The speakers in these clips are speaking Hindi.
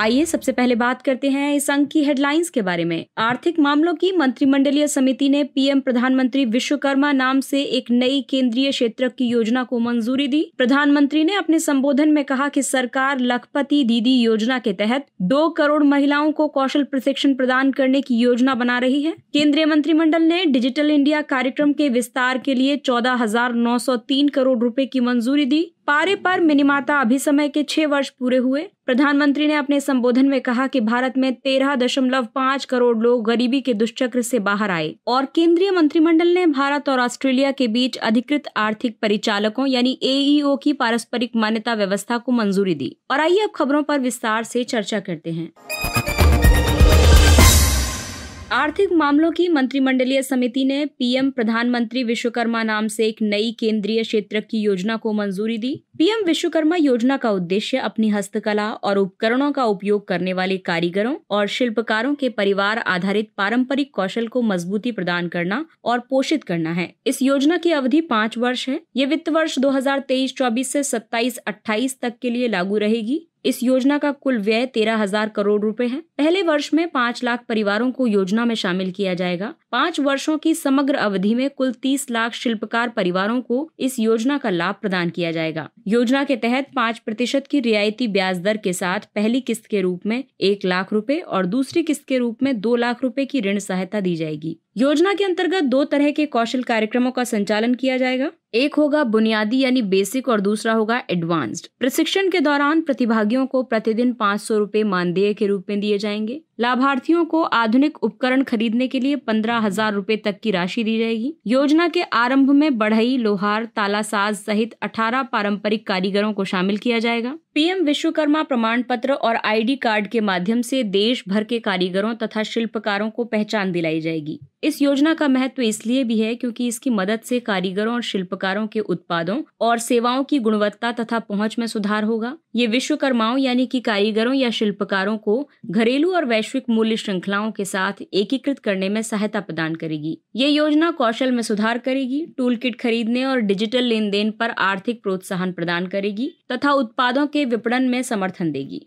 आइए सबसे पहले बात करते हैं इस अंक की हेडलाइंस के बारे में आर्थिक मामलों की मंत्रिमंडलीय समिति ने पीएम प्रधानमंत्री विश्वकर्मा नाम से एक नई केंद्रीय क्षेत्र की योजना को मंजूरी दी प्रधानमंत्री ने अपने संबोधन में कहा कि सरकार लखपति दीदी योजना के तहत दो करोड़ महिलाओं को कौशल प्रशिक्षण प्रदान करने की योजना बना रही है केंद्रीय मंत्रिमंडल ने डिजिटल इंडिया कार्यक्रम के विस्तार के लिए चौदह करोड़ रूपए की मंजूरी दी पारे पर मिनिमाता अभिसमय के छह वर्ष पूरे हुए प्रधानमंत्री ने अपने संबोधन में कहा कि भारत में तेरह दशमलव पाँच करोड़ लोग गरीबी के दुष्चक्र से बाहर आए और केंद्रीय मंत्रिमंडल ने भारत और ऑस्ट्रेलिया के बीच अधिकृत आर्थिक परिचालकों यानी एईओ e की पारस्परिक मान्यता व्यवस्था को मंजूरी दी और आइए अब खबरों पर विस्तार से चर्चा करते हैं आर्थिक मामलों की मंत्रिमंडलीय समिति ने पीएम प्रधानमंत्री विश्वकर्मा नाम से एक नई केंद्रीय क्षेत्र की योजना को मंजूरी दी पीएम विश्वकर्मा योजना का उद्देश्य अपनी हस्तकला और उपकरणों का उपयोग करने वाले कारीगरों और शिल्पकारों के परिवार आधारित पारंपरिक कौशल को मजबूती प्रदान करना और पोषित करना है इस योजना की अवधि पाँच वर्ष है ये वित्त वर्ष दो तेईस चौबीस से सत्ताईस अट्ठाईस तक के लिए लागू रहेगी इस योजना का कुल व्यय तेरह हजार करोड़ रुपए है पहले वर्ष में पाँच लाख परिवारों को योजना में शामिल किया जाएगा पाँच वर्षों की समग्र अवधि में कुल तीस लाख शिल्पकार परिवारों को इस योजना का लाभ प्रदान किया जाएगा योजना के तहत पाँच प्रतिशत की रियायती ब्याज दर के साथ पहली किस्त के रूप में एक लाख रूपए और दूसरी किस्त के रूप में दो लाख रूपए की ऋण सहायता दी जाएगी योजना के अंतर्गत दो तरह के कौशल कार्यक्रमों का संचालन किया जाएगा एक होगा बुनियादी यानी बेसिक और दूसरा होगा एडवांस्ड प्रशिक्षण के दौरान प्रतिभागियों को प्रतिदिन पाँच सौ रूपए मानदेय के रूप में दिए जाएंगे लाभार्थियों को आधुनिक उपकरण खरीदने के लिए पंद्रह हजार रूपए तक की राशि दी जाएगी योजना के आरंभ में बढ़ई लोहार तालासाज सहित अठारह पारंपरिक कारीगरों को शामिल किया जाएगा पीएम विश्वकर्मा प्रमाण पत्र और आईडी कार्ड के माध्यम से देश भर के कारीगरों तथा शिल्पकारों को पहचान दिलाई जाएगी इस योजना का महत्व इसलिए भी है क्योंकि इसकी मदद से कारीगरों और शिल्पकारों के उत्पादों और सेवाओं की गुणवत्ता तथा पहुंच में सुधार होगा ये विश्वकर्माओं यानी कि कारीगरों या शिल्पकारों को घरेलू और वैश्विक मूल्य श्रृंखलाओं के साथ एकीकृत करने में सहायता प्रदान करेगी ये योजना कौशल में सुधार करेगी टूल किट खरीदने और डिजिटल लेन देन पर आर्थिक प्रोत्साहन प्रदान करेगी तथा उत्पादों के विपणन में समर्थन देगी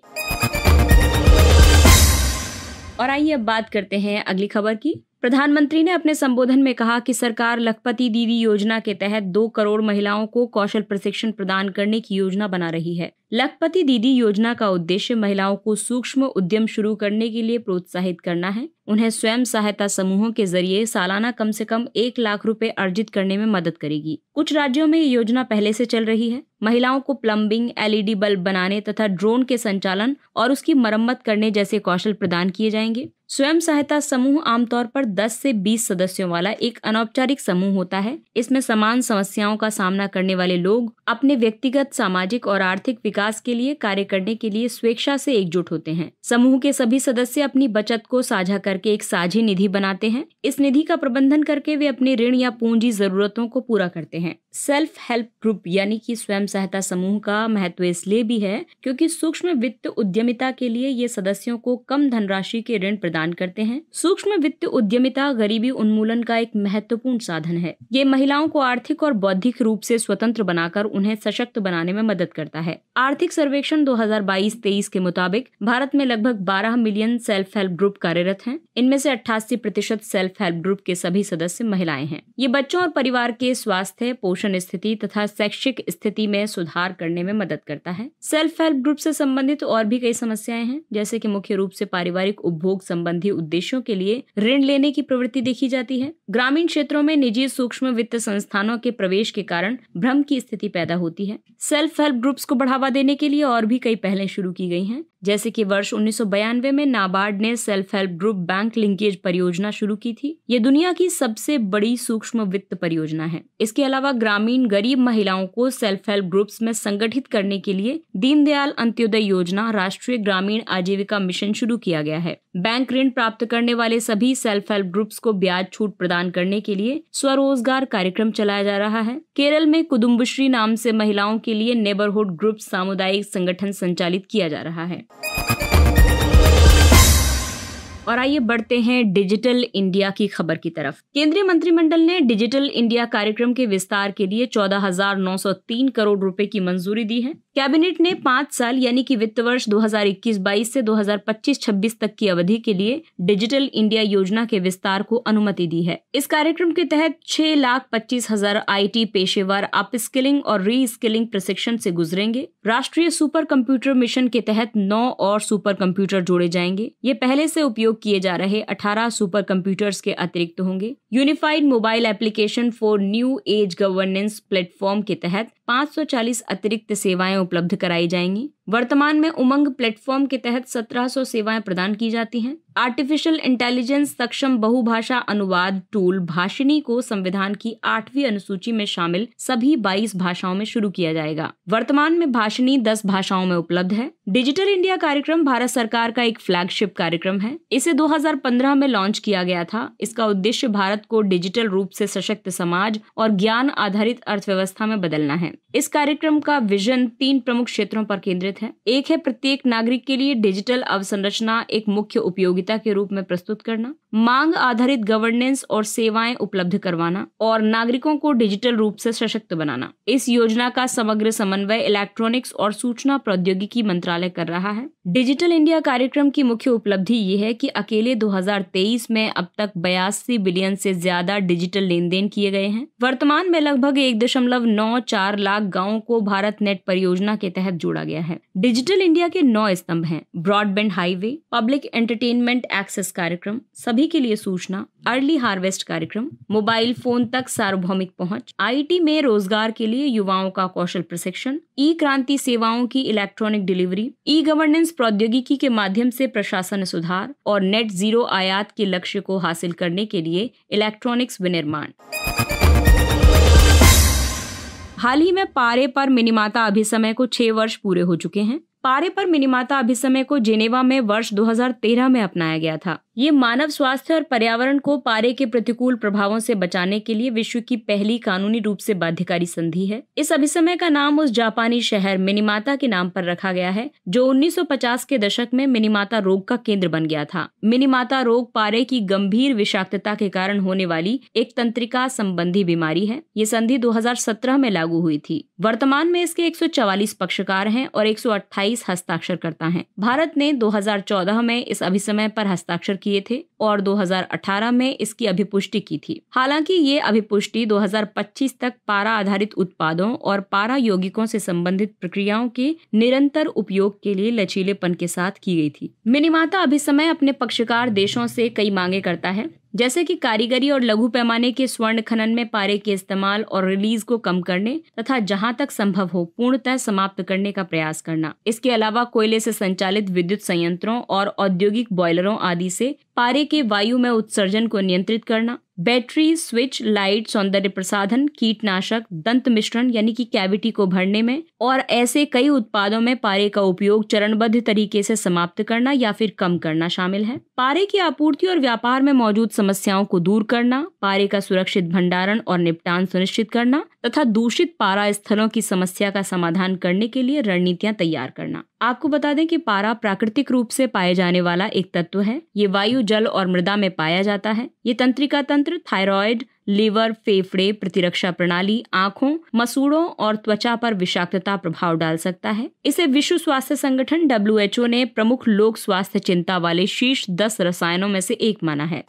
और आइए अब बात करते हैं अगली खबर की प्रधानमंत्री ने अपने संबोधन में कहा कि सरकार लखपति दीदी योजना के तहत दो करोड़ महिलाओं को कौशल प्रशिक्षण प्रदान करने की योजना बना रही है लखपति दीदी योजना का उद्देश्य महिलाओं को सूक्ष्म उद्यम शुरू करने के लिए प्रोत्साहित करना है उन्हें स्वयं सहायता समूहों के जरिए सालाना कम से कम एक लाख रुपए अर्जित करने में मदद करेगी कुछ राज्यों में ये योजना पहले से चल रही है महिलाओं को प्लम्बिंग एलईडी बल्ब बनाने तथा ड्रोन के संचालन और उसकी मरम्मत करने जैसे कौशल प्रदान किए जाएंगे स्वयं सहायता समूह आमतौर पर 10 से 20 सदस्यों वाला एक अनौपचारिक समूह होता है इसमें समान समस्याओं का सामना करने वाले लोग अपने व्यक्तिगत सामाजिक और आर्थिक विकास के लिए कार्य करने के लिए स्वेच्छा से एकजुट होते हैं समूह के सभी सदस्य अपनी बचत को साझा करके एक साझी निधि बनाते हैं इस निधि का प्रबंधन करके वे अपने ऋण या पूंजी जरूरतों को पूरा करते हैं सेल्फ हेल्प ग्रुप यानी की स्वयं सहायता समूह का महत्व इसलिए भी है क्योंकि सूक्ष्म वित्त उद्यमिता के लिए ये सदस्यों को कम धनराशि के ऋण प्रदान करते हैं सूक्ष्म वित्त उद्यमिता गरीबी उन्मूलन का एक महत्वपूर्ण साधन है ये महिलाओं को आर्थिक और बौद्धिक रूप से स्वतंत्र बनाकर उन्हें सशक्त बनाने में मदद करता है आर्थिक सर्वेक्षण 2022-23 के मुताबिक भारत में लगभग 12 मिलियन सेल्फ हेल्प ग्रुप कार्यरत हैं इनमें से अट्ठासी प्रतिशत सेल्फ हेल्प ग्रुप के सभी सदस्य महिलाएं हैं ये बच्चों और परिवार के स्वास्थ्य पोषण स्थिति तथा शैक्षिक स्थिति में में सुधार करने में मदद करता है सेल्फ हेल्प ग्रुप से संबंधित तो और भी कई समस्याएं हैं जैसे कि मुख्य रूप से पारिवारिक उपभोग संबंधी उद्देश्यों के लिए ऋण लेने की प्रवृत्ति देखी जाती है ग्रामीण क्षेत्रों में निजी सूक्ष्म वित्त संस्थानों के प्रवेश के कारण भ्रम की स्थिति पैदा होती है सेल्फ हेल्प ग्रुप्स को बढ़ावा देने के लिए और भी कई पहले शुरू की गई हैं जैसे कि वर्ष उन्नीस में नाबार्ड ने self help group bank linkage परियोजना शुरू की थी ये दुनिया की सबसे बड़ी सूक्ष्म वित्त परियोजना है इसके अलावा ग्रामीण गरीब महिलाओं को सेल्फ हेल्प ग्रुप्स में संगठित करने के लिए दीनदयाल अंत्योदय योजना राष्ट्रीय ग्रामीण आजीविका मिशन शुरू किया गया है बैंक ऋण प्राप्त करने वाले सभी सेल्फ हेल्प ग्रुप्स को ब्याज छूट प्रदान करने के लिए स्वरोजगार कार्यक्रम चलाया जा रहा है केरल में कुदुम्बश्री नाम से महिलाओं के लिए नेबरहुड ग्रुप सामुदायिक संगठन संचालित किया जा रहा है और आइए बढ़ते हैं डिजिटल इंडिया की खबर की तरफ केंद्रीय मंत्रिमंडल ने डिजिटल इंडिया कार्यक्रम के विस्तार के लिए 14,903 करोड़ रुपए की मंजूरी दी है कैबिनेट ने पाँच साल यानी कि वित्त वर्ष 2021-22 से 2025-26 तक की अवधि के लिए डिजिटल इंडिया योजना के विस्तार को अनुमति दी है इस कार्यक्रम के तहत छह लाख पच्चीस हजार आई पेशेवर अप स्किलिंग और री स्किलिंग प्रशिक्षण से गुजरेंगे राष्ट्रीय सुपर कंप्यूटर मिशन के तहत नौ और सुपर कंप्यूटर जोड़े जाएंगे ये पहले से उपयोग उपयोग किए जा रहे 18 सुपर कंप्यूटर्स के अतिरिक्त होंगे unified mobile application for new age governance platform के तहत 540 अतिरिक्त सेवाएं उपलब्ध कराई जाएंगी वर्तमान में उमंग प्लेटफॉर्म के तहत 1700 सेवाएं प्रदान की जाती हैं आर्टिफिशियल इंटेलिजेंस सक्षम बहुभाषा अनुवाद टूल भाषिणी को संविधान की आठवीं अनुसूची में शामिल सभी 22 भाषाओं में शुरू किया जाएगा वर्तमान में भाषिणी 10 भाषाओं में उपलब्ध है डिजिटल इंडिया कार्यक्रम भारत सरकार का एक फ्लैगशिप कार्यक्रम है इसे दो में लॉन्च किया गया था इसका उद्देश्य भारत को डिजिटल रूप ऐसी सशक्त समाज और ज्ञान आधारित अर्थव्यवस्था में बदलना है इस कार्यक्रम का विजन तीन प्रमुख क्षेत्रों पर केंद्रित है एक है प्रत्येक नागरिक के लिए डिजिटल अवसंरचना एक मुख्य उपयोगिता के रूप में प्रस्तुत करना मांग आधारित गवर्नेंस और सेवाएं उपलब्ध करवाना और नागरिकों को डिजिटल रूप से सशक्त बनाना इस योजना का समग्र समन्वय इलेक्ट्रॉनिक्स और सूचना प्रौद्योगिकी मंत्रालय कर रहा है डिजिटल इंडिया कार्यक्रम की मुख्य उपलब्धि ये है कि अकेले 2023 में अब तक बयासी बिलियन से ज्यादा डिजिटल लेन देन किए गए हैं वर्तमान में लगभग एक दशमलव नौ चार लाख गांवों को भारत नेट परियोजना के तहत जोड़ा गया है डिजिटल इंडिया के नौ स्तंभ हैं broadband highway public entertainment access कार्यक्रम सभी के लिए सूचना अर्ली हार्वेस्ट कार्यक्रम मोबाइल फोन तक सार्वभौमिक पहुंच, आईटी में रोजगार के लिए युवाओं का कौशल प्रशिक्षण ई क्रांति सेवाओं की इलेक्ट्रॉनिक डिलीवरी ई गवर्नेंस प्रौद्योगिकी के माध्यम से प्रशासन सुधार और नेट जीरो आयात के लक्ष्य को हासिल करने के लिए इलेक्ट्रॉनिक्स विनिर्माण हाल ही में पारे पर मिनीमाता अभिसमय को छह वर्ष पूरे हो चुके हैं पारे पर मिनीमाता अभिसमय को जिनेवा में वर्ष 2013 में अपनाया गया था ये मानव स्वास्थ्य और पर्यावरण को पारे के प्रतिकूल प्रभावों से बचाने के लिए विश्व की पहली कानूनी रूप से बाध्यकारी संधि है इस अभिसमय का नाम उस जापानी शहर मिनीमाता के नाम पर रखा गया है जो 1950 के दशक में मिनीमाता रोग का केंद्र बन गया था मिनीमाता रोग पारे की गंभीर विषाक्तता के कारण होने वाली एक तंत्रिका संबंधी बीमारी है ये संधि दो में लागू हुई थी वर्तमान में इसके एक पक्षकार है और एक हस्ताक्षर करता है भारत ने दो में इस अभिसमय पर हस्ताक्षर किए थे और 2018 में इसकी अभिपुष्टि की थी हालांकि ये अभिपुष्टि 2025 तक पारा आधारित उत्पादों और पारा यौगिकों से संबंधित प्रक्रियाओं के निरंतर उपयोग के लिए लचीलेपन के साथ की गई थी मिनिमाता अभी समय अपने पक्षकार देशों से कई मांगे करता है जैसे कि कारीगरी और लघु पैमाने के स्वर्ण खनन में पारे के इस्तेमाल और रिलीज को कम करने तथा जहां तक संभव हो पूर्णतः समाप्त करने का प्रयास करना इसके अलावा कोयले से संचालित विद्युत संयंत्रों और औद्योगिक बॉयलरों आदि से पारे के वायु में उत्सर्जन को नियंत्रित करना बैटरी स्विच लाइट सौंदर्य प्रसाधन कीटनाशक दंत मिश्रण यानी कि कैविटी को भरने में और ऐसे कई उत्पादों में पारे का उपयोग चरणबद्ध तरीके से समाप्त करना या फिर कम करना शामिल है पारे की आपूर्ति और व्यापार में मौजूद समस्याओं को दूर करना पारे का सुरक्षित भंडारण और निपटान सुनिश्चित करना तथा दूषित पारा स्थलों की समस्या का समाधान करने के लिए रणनीतियां तैयार करना आपको बता दें कि पारा प्राकृतिक रूप से पाए जाने वाला एक तत्व है ये वायु जल और मृदा में पाया जाता है ये तंत्रिका तंत्र थायराइड लीवर फेफड़े प्रतिरक्षा प्रणाली आंखों मसूड़ों और त्वचा पर विषाक्तता प्रभाव डाल सकता है इसे विश्व स्वास्थ्य संगठन डब्ल्यू ने प्रमुख लोक स्वास्थ्य चिंता वाले शीर्ष दस रसायनों में से एक माना है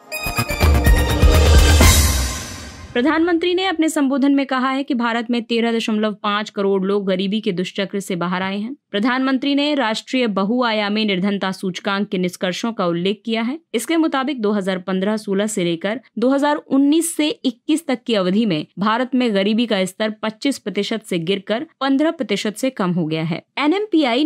प्रधानमंत्री ने अपने संबोधन में कहा है कि भारत में तेरह दशमलव पांच करोड़ लोग गरीबी के दुष्चक्र से बाहर आए हैं प्रधानमंत्री ने राष्ट्रीय बहुआयामी निर्धनता सूचकांक के निष्कर्षों का उल्लेख किया है इसके मुताबिक 2015-16 से लेकर 2019 से 21 तक की अवधि में भारत में गरीबी का स्तर 25 प्रतिशत से कर पंद्रह प्रतिशत से कम हो गया है एन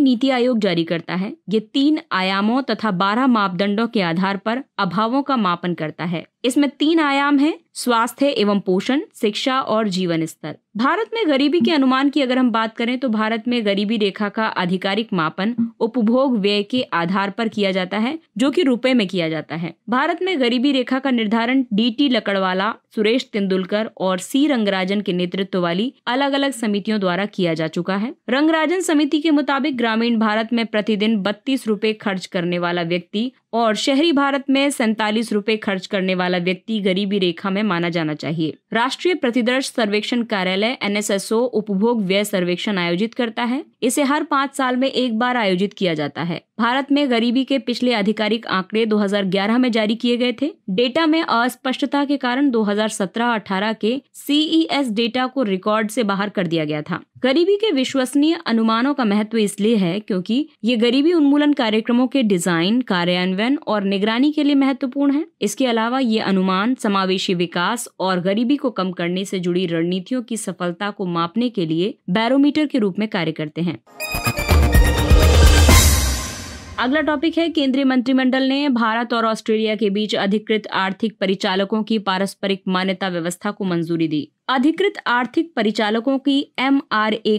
नीति आयोग जारी करता है ये तीन आयामों तथा बारह मापदंडों के आधार पर अभावों का मापन करता है इसमें तीन आयाम है स्वास्थ्य एवं पोषण शिक्षा और जीवन स्तर भारत में गरीबी के अनुमान की अगर हम बात करें तो भारत में गरीबी रेखा का आधिकारिक मापन उपभोग व्यय के आधार पर किया जाता है जो कि रुपए में किया जाता है भारत में गरीबी रेखा का निर्धारण डीटी लकड़वाला सुरेश तेंदुलकर और सी रंगराजन के नेतृत्व वाली अलग अलग समितियों द्वारा किया जा चुका है रंगराजन समिति के मुताबिक ग्रामीण भारत में प्रतिदिन बत्तीस रूपए खर्च करने वाला व्यक्ति और शहरी भारत में सैतालीस रूपए खर्च करने वाला व्यक्ति गरीबी रेखा में माना जाना चाहिए राष्ट्रीय प्रतिदर्श सर्वेक्षण कार्यालय मंत्रालय एनएसएसओ उपभोग व्यय सर्वेक्षण आयोजित करता है इसे हर पाँच साल में एक बार आयोजित किया जाता है भारत में गरीबी के पिछले आधिकारिक आंकड़े 2011 में जारी किए गए थे डेटा में अस्पष्टता के कारण 2017-18 के सीई e डेटा को रिकॉर्ड से बाहर कर दिया गया था गरीबी के विश्वसनीय अनुमानों का महत्व इसलिए है क्योंकि ये गरीबी उन्मूलन कार्यक्रमों के डिजाइन कार्यान्वयन और निगरानी के लिए महत्वपूर्ण है इसके अलावा ये अनुमान समावेशी विकास और गरीबी को कम करने से जुड़ी रणनीतियों की सफलता को मापने के लिए बैरोमीटर के रूप में कार्य करते हैं अगला टॉपिक है केंद्रीय मंत्रिमंडल ने भारत और ऑस्ट्रेलिया के बीच अधिकृत आर्थिक परिचालकों की पारस्परिक मान्यता व्यवस्था को मंजूरी दी अधिकृत आर्थिक परिचालकों की एम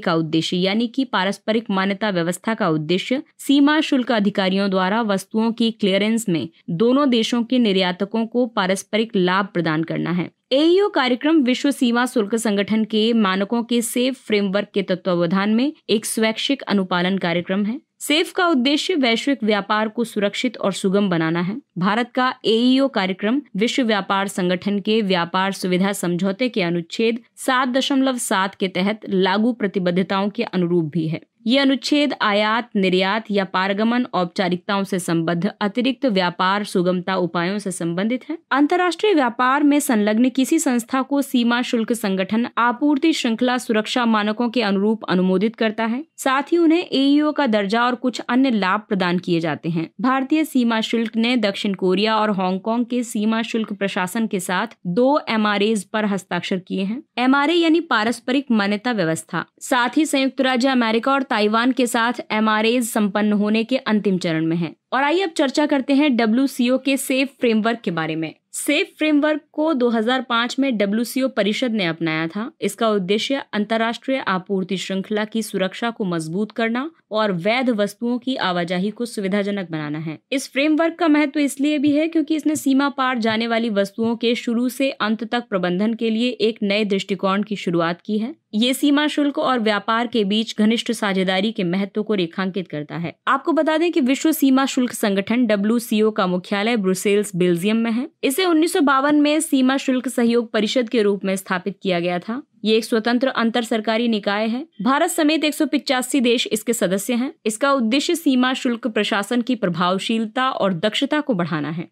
का उद्देश्य यानी कि पारस्परिक मान्यता व्यवस्था का उद्देश्य सीमा शुल्क अधिकारियों द्वारा वस्तुओं की क्लियरेंस में दोनों देशों के निर्यातकों को पारस्परिक लाभ प्रदान करना है एईओ e कार्यक्रम विश्व सीमा शुल्क संगठन के मानकों के सेफ फ्रेमवर्क के तत्वावधान में एक स्वैच्छिक अनुपालन कार्यक्रम है सेफ का उद्देश्य वैश्विक व्यापार को सुरक्षित और सुगम बनाना है भारत का एईओ e कार्यक्रम विश्व व्यापार संगठन के व्यापार सुविधा समझौते के अनुच्छेद सात के तहत लागू प्रतिबद्धताओं के अनुरूप भी है ये अनुच्छेद आयात निर्यात या पारगमन औपचारिकताओं से संबद्ध अतिरिक्त व्यापार सुगमता उपायों से संबंधित है अंतर्राष्ट्रीय व्यापार में संलग्न किसी संस्था को सीमा शुल्क संगठन आपूर्ति श्रृंखला सुरक्षा मानकों के अनुरूप अनुमोदित करता है साथ ही उन्हें एईओ e का दर्जा और कुछ अन्य लाभ प्रदान किए जाते हैं भारतीय सीमा शुल्क ने दक्षिण कोरिया और हांगकांग के सीमा शुल्क प्रशासन के साथ दो एम पर हस्ताक्षर किए हैं एम यानी पारस्परिक मान्यता व्यवस्था साथ ही संयुक्त राज्य अमेरिका और ताइवान के साथ एमआरएज संपन्न होने के अंतिम चरण में है और आइए अब चर्चा करते हैं डब्ल्यू के सेफ फ्रेमवर्क के बारे में सेफ फ्रेमवर्क को 2005 में डब्ल्यू परिषद ने अपनाया था इसका उद्देश्य अंतर्राष्ट्रीय आपूर्ति श्रृंखला की सुरक्षा को मजबूत करना और वैध वस्तुओं की आवाजाही को सुविधाजनक बनाना है इस फ्रेमवर्क का महत्व तो इसलिए भी है क्योंकि इसने सीमा पार जाने वाली वस्तुओं के शुरू से अंत तक प्रबंधन के लिए एक नए दृष्टिकोण की शुरुआत की है ये सीमा शुल्क और व्यापार के बीच घनिष्ठ साझेदारी के महत्व को रेखांकित करता है आपको बता दें कि विश्व सीमा शुल्क शुल्क संगठन डब्ल्यू का मुख्यालय ब्रुसेल्स बेल्जियम में है इसे उन्नीस में सीमा शुल्क सहयोग परिषद के रूप में स्थापित किया गया था ये एक स्वतंत्र अंतर सरकारी निकाय है भारत समेत एक देश इसके सदस्य हैं। इसका उद्देश्य सीमा शुल्क प्रशासन की प्रभावशीलता और दक्षता को बढ़ाना है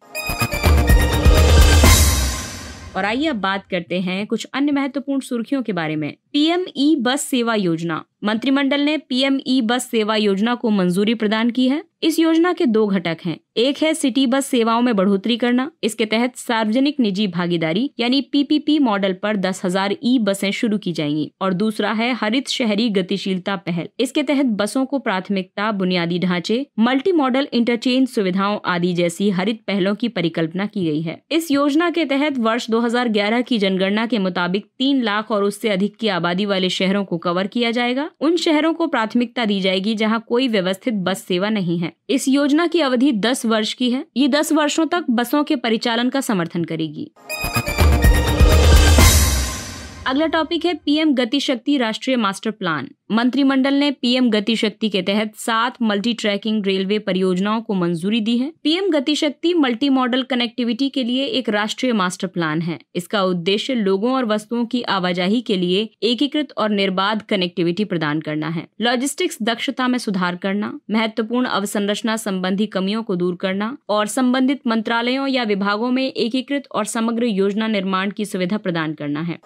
और आइए अब बात करते हैं कुछ अन्य महत्वपूर्ण सुर्खियों के बारे में पीएम ई बस सेवा योजना मंत्रिमंडल ने पीएम ई बस सेवा योजना को मंजूरी प्रदान की है इस योजना के दो घटक हैं एक है सिटी बस सेवाओं में बढ़ोतरी करना इसके तहत सार्वजनिक निजी भागीदारी यानी पीपीपी मॉडल पर दस हजार ई बसें शुरू की जाएंगी और दूसरा है हरित शहरी गतिशीलता पहल इसके तहत बसों को प्राथमिकता बुनियादी ढांचे मल्टी मॉडल इंटरचेंज सुविधाओं आदि जैसी हरित पहलों की परिकल्पना की गई है इस योजना के तहत वर्ष दो की जनगणना के मुताबिक तीन लाख और उससे अधिक की आबादी वाले शहरों को कवर किया जाएगा उन शहरों को प्राथमिकता दी जाएगी जहाँ कोई व्यवस्थित बस सेवा नहीं है इस योजना की अवधि दस वर्ष की है ये दस वर्षो तक बसों के परिचालन का समर्थन करेगी अगला टॉपिक है पीएम गति शक्ति राष्ट्रीय मास्टर प्लान मंत्रिमंडल ने पीएम गति शक्ति के तहत सात मल्टी ट्रैकिंग रेलवे परियोजनाओं को मंजूरी दी है पीएम गति शक्ति मल्टी मॉडल कनेक्टिविटी के लिए एक राष्ट्रीय मास्टर प्लान है इसका उद्देश्य लोगों और वस्तुओं की आवाजाही के लिए एकीकृत और निर्बाध कनेक्टिविटी प्रदान करना है लॉजिस्टिक्स दक्षता में सुधार करना महत्वपूर्ण अवसंरचना संबंधी कमियों को दूर करना और संबंधित मंत्रालयों या विभागों में एकीकृत और समग्र योजना निर्माण की सुविधा प्रदान करना है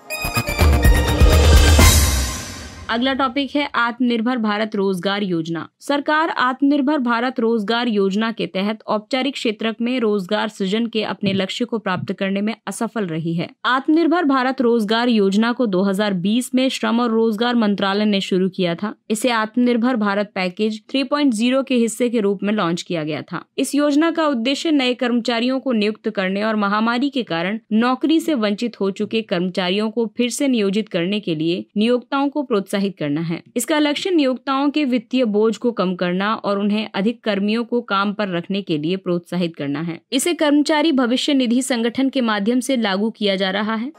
अगला टॉपिक है आत्मनिर्भर भारत रोजगार योजना सरकार आत्मनिर्भर भारत रोजगार योजना के तहत औपचारिक क्षेत्र में रोजगार सृजन के अपने लक्ष्य को प्राप्त करने में असफल रही है आत्मनिर्भर भारत रोजगार योजना को 2020 में श्रम और रोजगार मंत्रालय ने शुरू किया था इसे आत्मनिर्भर भारत पैकेज 3.0 के हिस्से के रूप में लॉन्च किया गया था इस योजना का उद्देश्य नए कर्मचारियों को नियुक्त करने और महामारी के कारण नौकरी से वंचित हो चुके कर्मचारियों को फिर से नियोजित करने के लिए नियोक्ताओं को प्रोत्साहित प्रोत्साहित करना है इसका लक्ष्य नियोक्ताओं के वित्तीय बोझ को कम करना और उन्हें अधिक कर्मियों को काम पर रखने के लिए प्रोत्साहित करना है इसे कर्मचारी भविष्य निधि संगठन के माध्यम से लागू किया जा रहा है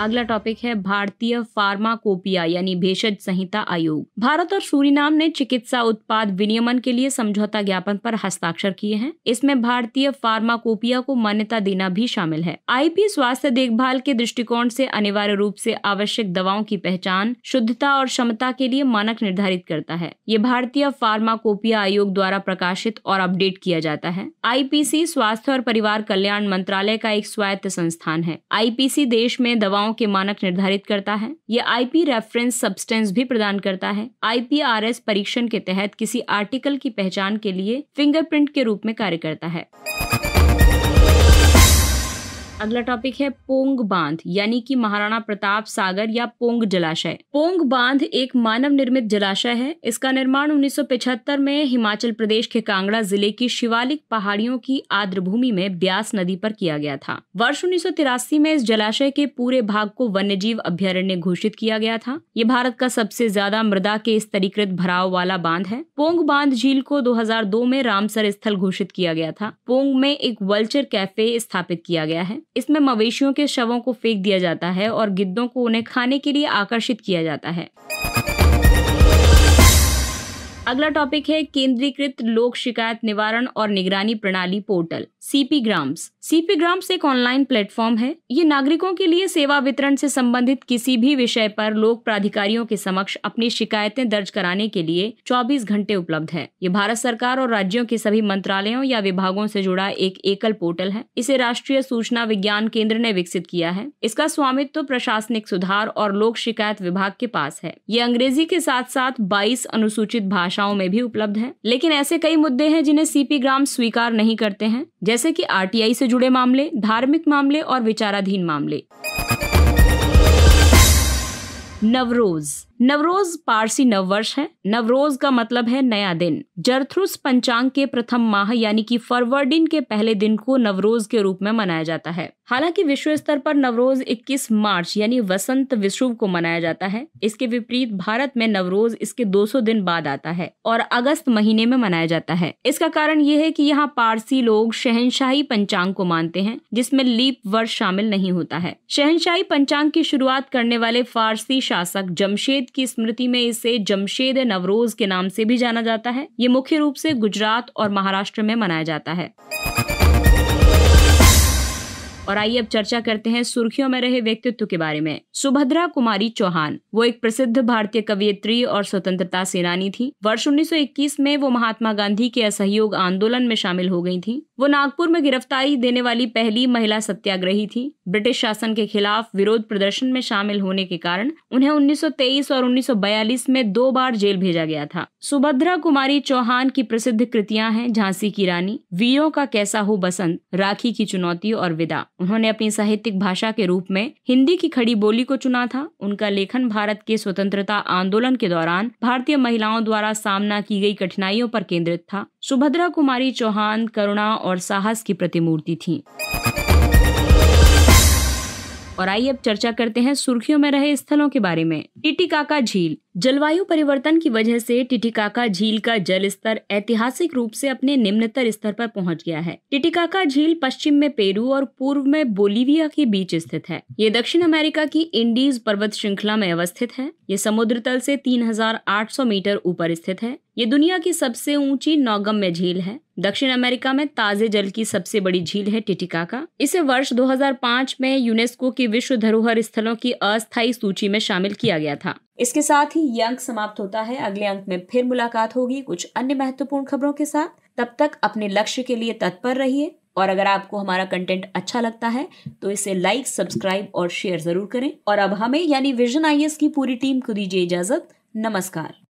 अगला टॉपिक है भारतीय फार्माकोपिया यानी भेषज संहिता आयोग भारत और सूरीनाम ने चिकित्सा उत्पाद विनियमन के लिए समझौता ज्ञापन पर हस्ताक्षर किए हैं इसमें भारतीय फार्माकोपिया को मान्यता देना भी शामिल है आई स्वास्थ्य देखभाल के दृष्टिकोण से अनिवार्य रूप से आवश्यक दवाओं की पहचान शुद्धता और क्षमता के लिए मानक निर्धारित करता है ये भारतीय फार्माकोपिया आयोग द्वारा प्रकाशित और अपडेट किया जाता है आई स्वास्थ्य और परिवार कल्याण मंत्रालय का एक स्वायत्त संस्थान है आई देश में दवाओं दवाओं के मानक निर्धारित करता है ये आईपी रेफरेंस सब्सटेंस भी प्रदान करता है आईपीआरएस परीक्षण के तहत किसी आर्टिकल की पहचान के लिए फिंगरप्रिंट के रूप में कार्य करता है अगला टॉपिक है पोंग बांध यानी कि महाराणा प्रताप सागर या पोंग जलाशय पोंग बांध एक मानव निर्मित जलाशय है इसका निर्माण 1975 में हिमाचल प्रदेश के कांगड़ा जिले की शिवालिक पहाड़ियों की भूमि में ब्यास नदी पर किया गया था वर्ष उन्नीस में इस जलाशय के पूरे भाग को वन्य जीव अभ्यारण्य घोषित किया गया था ये भारत का सबसे ज्यादा मृदा के स्तरीकृत भराव वाला बांध है पोंग बांध झील को दो में रामसर स्थल घोषित किया गया था पोंग में एक वल्चर कैफे स्थापित किया गया है इसमें मवेशियों के शवों को फेंक दिया जाता है और गिद्धों को उन्हें खाने के लिए आकर्षित किया जाता है अगला टॉपिक है केंद्रीकृत लोक शिकायत निवारण और निगरानी प्रणाली portal CP grams CP grams एक ऑनलाइन प्लेटफॉर्म है ये नागरिकों के लिए सेवा वितरण से संबंधित किसी भी विषय पर लोक प्राधिकारियों के समक्ष अपनी शिकायतें दर्ज कराने के लिए 24 घंटे उपलब्ध है ये भारत सरकार और राज्यों के सभी मंत्रालयों या विभागों से जुड़ा एक एकल पोर्टल है इसे राष्ट्रीय सूचना विज्ञान केंद्र ने विकसित किया है इसका स्वामित्व तो प्रशासनिक सुधार और लोक शिकायत विभाग के पास है ये अंग्रेजी के साथ साथ बाईस अनुसूचित भाषाओं में भी उपलब्ध है लेकिन ऐसे कई मुद्दे हैं जिन्हें सीपी ग्राम स्वीकार नहीं करते हैं जैसे कि आरटीआई से जुड़े मामले धार्मिक मामले और विचाराधीन मामले नवरोज़ नवरोज पारसी नववर्ष है नवरोज का मतलब है नया दिन जरथ्रुस पंचांग के प्रथम माह यानी कि फरवर्डिन के पहले दिन को नवरोज के रूप में मनाया जाता है हालांकि विश्व स्तर पर नवरोज 21 मार्च यानी वसंत विषुव को मनाया जाता है इसके विपरीत भारत में नवरोज इसके 200 दिन बाद आता है और अगस्त महीने में मनाया जाता है इसका कारण ये है कि यहाँ पारसी लोग शहनशाही पंचांग को मानते हैं जिसमें लीप वर्ष शामिल नहीं होता है शहनशाही पंचांग की शुरुआत करने वाले फारसी शासक जमशेद शहीद की स्मृति में इसे जमशेद नवरोज के नाम से भी जाना जाता है ये मुख्य रूप से गुजरात और महाराष्ट्र में मनाया जाता है और आइए अब चर्चा करते हैं सुर्खियों में रहे व्यक्तित्व के बारे में सुभद्रा कुमारी चौहान वो एक प्रसिद्ध भारतीय कवियत्री और स्वतंत्रता सेनानी थी वर्ष 1921 में वो महात्मा गांधी के असहयोग आंदोलन में शामिल हो गई थी वो नागपुर में गिरफ्तारी देने वाली पहली महिला सत्याग्रही थी ब्रिटिश शासन के खिलाफ विरोध प्रदर्शन में शामिल होने के कारण उन्हें 1923 और 1942 में दो बार जेल भेजा गया था सुभद्रा कुमारी चौहान की प्रसिद्ध कृतियां हैं झांसी की रानी वीरो का कैसा हो बसंत राखी की चुनौती और विदा उन्होंने अपनी साहित्यिक भाषा के रूप में हिंदी की खड़ी बोली को चुना था उनका लेखन भारत के स्वतंत्रता आंदोलन के दौरान भारतीय महिलाओं द्वारा सामना की गई कठिनाइयों पर केंद्रित था सुभद्रा कुमारी चौहान करुणा और साहस की प्रतिमूर्ति थी और आइए अब चर्चा करते हैं सुर्खियों में रहे स्थलों के बारे में टिटिकाका झील जलवायु परिवर्तन की वजह से टिटिकाका झील का जल स्तर ऐतिहासिक रूप से अपने निम्नतर स्तर पर पहुंच गया है टिटिकाका झील पश्चिम में पेरू और पूर्व में बोलीविया के बीच स्थित है ये दक्षिण अमेरिका की इंडीज पर्वत श्रृंखला में अवस्थित है ये समुद्र तल से 3,800 मीटर ऊपर स्थित है ये दुनिया की सबसे ऊंची नौगम्य झील है दक्षिण अमेरिका में ताजे जल की सबसे बड़ी झील है टिटिका का इसे वर्ष 2005 में यूनेस्को की विश्व धरोहर स्थलों की अस्थायी सूची में शामिल किया गया था इसके साथ ही ये अंक समाप्त होता है अगले अंक में फिर मुलाकात होगी कुछ अन्य महत्वपूर्ण खबरों के साथ तब तक अपने लक्ष्य के लिए तत्पर रहिए और अगर आपको हमारा कंटेंट अच्छा लगता है तो इसे लाइक सब्सक्राइब और शेयर जरूर करें और अब हमें यानी विजन आई की पूरी टीम को दीजिए इजाजत नमस्कार